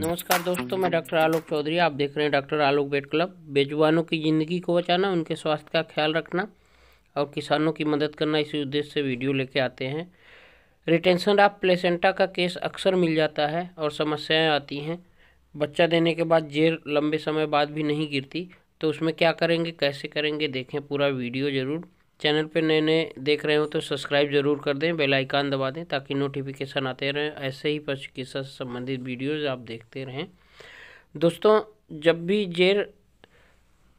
नमस्कार दोस्तों मैं डॉक्टर आलोक चौधरी आप देख रहे हैं डॉक्टर आलोक बेट क्लब बेजुबानों की ज़िंदगी को बचाना उनके स्वास्थ्य का ख्याल रखना और किसानों की मदद करना इसी उद्देश्य से वीडियो लेके आते हैं रिटेंशन ऑफ प्लेसेंटा का केस अक्सर मिल जाता है और समस्याएँ आती हैं बच्चा देने के बाद जेर लंबे समय बाद भी नहीं गिरती तो उसमें क्या करेंगे कैसे करेंगे देखें पूरा वीडियो ज़रूर चैनल पर नए नए देख रहे हो तो सब्सक्राइब जरूर कर दें बेल आइकन दबा दें ताकि नोटिफिकेशन आते रहें ऐसे ही पशु चिकित्सा से संबंधित वीडियोज़ आप देखते रहें दोस्तों जब भी जेर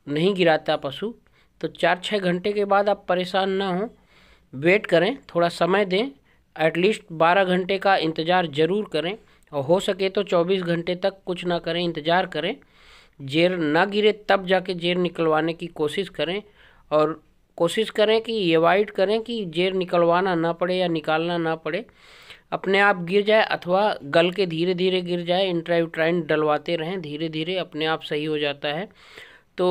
नहीं गिराता पशु तो चार छः घंटे के बाद आप परेशान ना हों वेट करें थोड़ा समय दें एटलीस्ट बारह घंटे का इंतज़ार ज़रूर करें और हो सके तो चौबीस घंटे तक कुछ ना करें इंतज़ार करें जेर ना गिरे तब जाके जेर निकलवाने की कोशिश करें और कोशिश करें कि एवॉइड करें कि जेर निकलवाना ना पड़े या निकालना ना पड़े अपने आप गिर जाए अथवा गल के धीरे धीरे गिर जाए इंट्रायूट्राइन डलवाते रहें धीरे धीरे अपने आप सही हो जाता है तो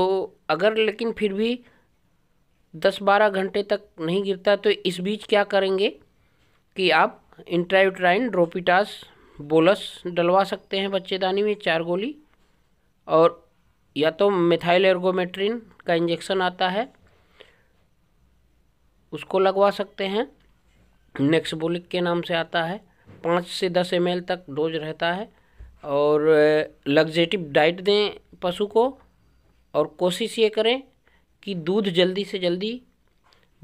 अगर लेकिन फिर भी दस बारह घंटे तक नहीं गिरता तो इस बीच क्या करेंगे कि आप इंट्रायूट्राइन ड्रोपिटास बोलस डलवा सकते हैं बच्चेदानी में चार गोली और या तो मिथाइल एर्गोमेट्रिन का इंजेक्शन आता है उसको लगवा सकते हैं नेक्सबोलिक के नाम से आता है पाँच से दस एम तक डोज रहता है और लग्जेटिव डाइट दें पशु को और कोशिश ये करें कि दूध जल्दी से जल्दी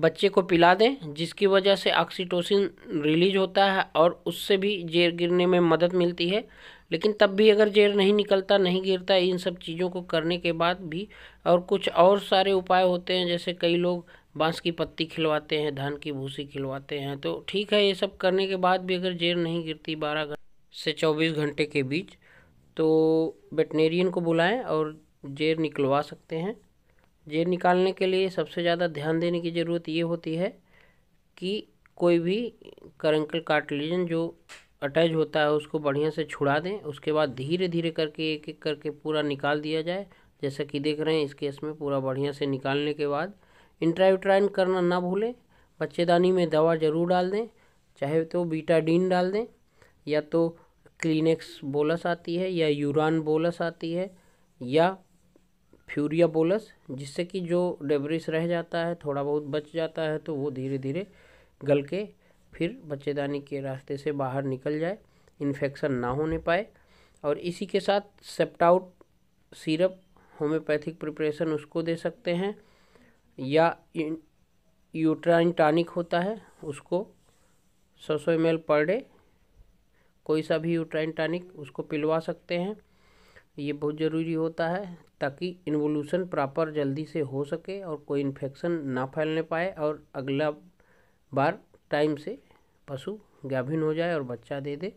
बच्चे को पिला दें जिसकी वजह से ऑक्सीटोसिन रिलीज होता है और उससे भी जेर गिरने में मदद मिलती है लेकिन तब भी अगर जेर नहीं निकलता नहीं गिरता इन सब चीज़ों को करने के बाद भी और कुछ और सारे उपाय होते हैं जैसे कई लोग बांस की पत्ती खिलवाते हैं धान की भूसी खिलवाते हैं तो ठीक है ये सब करने के बाद भी अगर जेर नहीं गिरती बारह से चौबीस घंटे के बीच तो वेटनेरियन को बुलाएं और जेर निकलवा सकते हैं जेर निकालने के लिए सबसे ज़्यादा ध्यान देने की ज़रूरत ये होती है कि कोई भी करंकल कार्टिलेजन जो अटैच होता है उसको बढ़िया से छुड़ा दें उसके बाद धीरे धीरे करके एक एक करके पूरा निकाल दिया जाए जैसा कि देख रहे हैं इस केस में पूरा बढ़िया से निकालने के बाद इंट्राउट्राइन करना ना भूलें बच्चेदानी में दवा ज़रूर डाल दें चाहे तो बीटाडीन डाल दें या तो क्लिनिक्स बोलस आती है या यूरान बोलस आती है या फ्यूरिया बोलस जिससे कि जो डेबरिस रह जाता है थोड़ा बहुत बच जाता है तो वो धीरे धीरे गल के फिर बच्चेदानी के रास्ते से बाहर निकल जाए इन्फेक्शन ना होने पाए और इसी के साथ सेप्टाउट सिरप होम्योपैथिक प्रिपरेशन उसको दे सकते हैं या यूट्राइन टॉनिक होता है उसको सौ सौ एम पर डे कोई सा भी यूट्राइन टॉनिक उसको पिलवा सकते हैं ये बहुत ज़रूरी होता है ताकि इन्वोल्यूशन प्रॉपर जल्दी से हो सके और कोई इन्फेक्शन ना फैलने पाए और अगला बार टाइम से पशु गाभिन हो जाए और बच्चा दे दे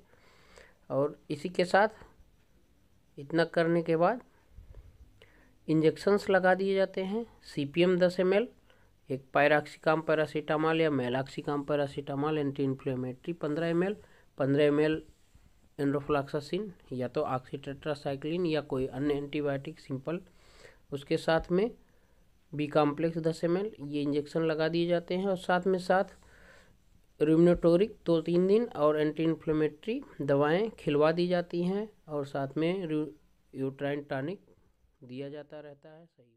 और इसी के साथ इतना करने के बाद इंजेक्शंस लगा दिए जाते हैं सी पी एम दस एम एल एक पायराक्सिकाम पैरासीटामॉल या मेलाक्सिकाम पैरासीटामॉल एंटी इन्फ्लेमेटरी पंद्रह एम एल पंद्रह एम एल एंड्रोफ्लाक्सासिन या तो ऑक्सीटेट्रासाइक्लिन या कोई अन्य एंटीबायोटिक सिंपल उसके साथ में बी कॉम्प्लेक्स दस एम एल ये इंजेक्शन लगा दिए जाते हैं और साथ में साथ रिम्नोटोरिक दो तीन दिन और एंटी इन्फ्लेमेटरी दवाएँ खिलवा दी जाती हैं और साथ में यूट्राइन टॉनिक दिया जाता रहता है सही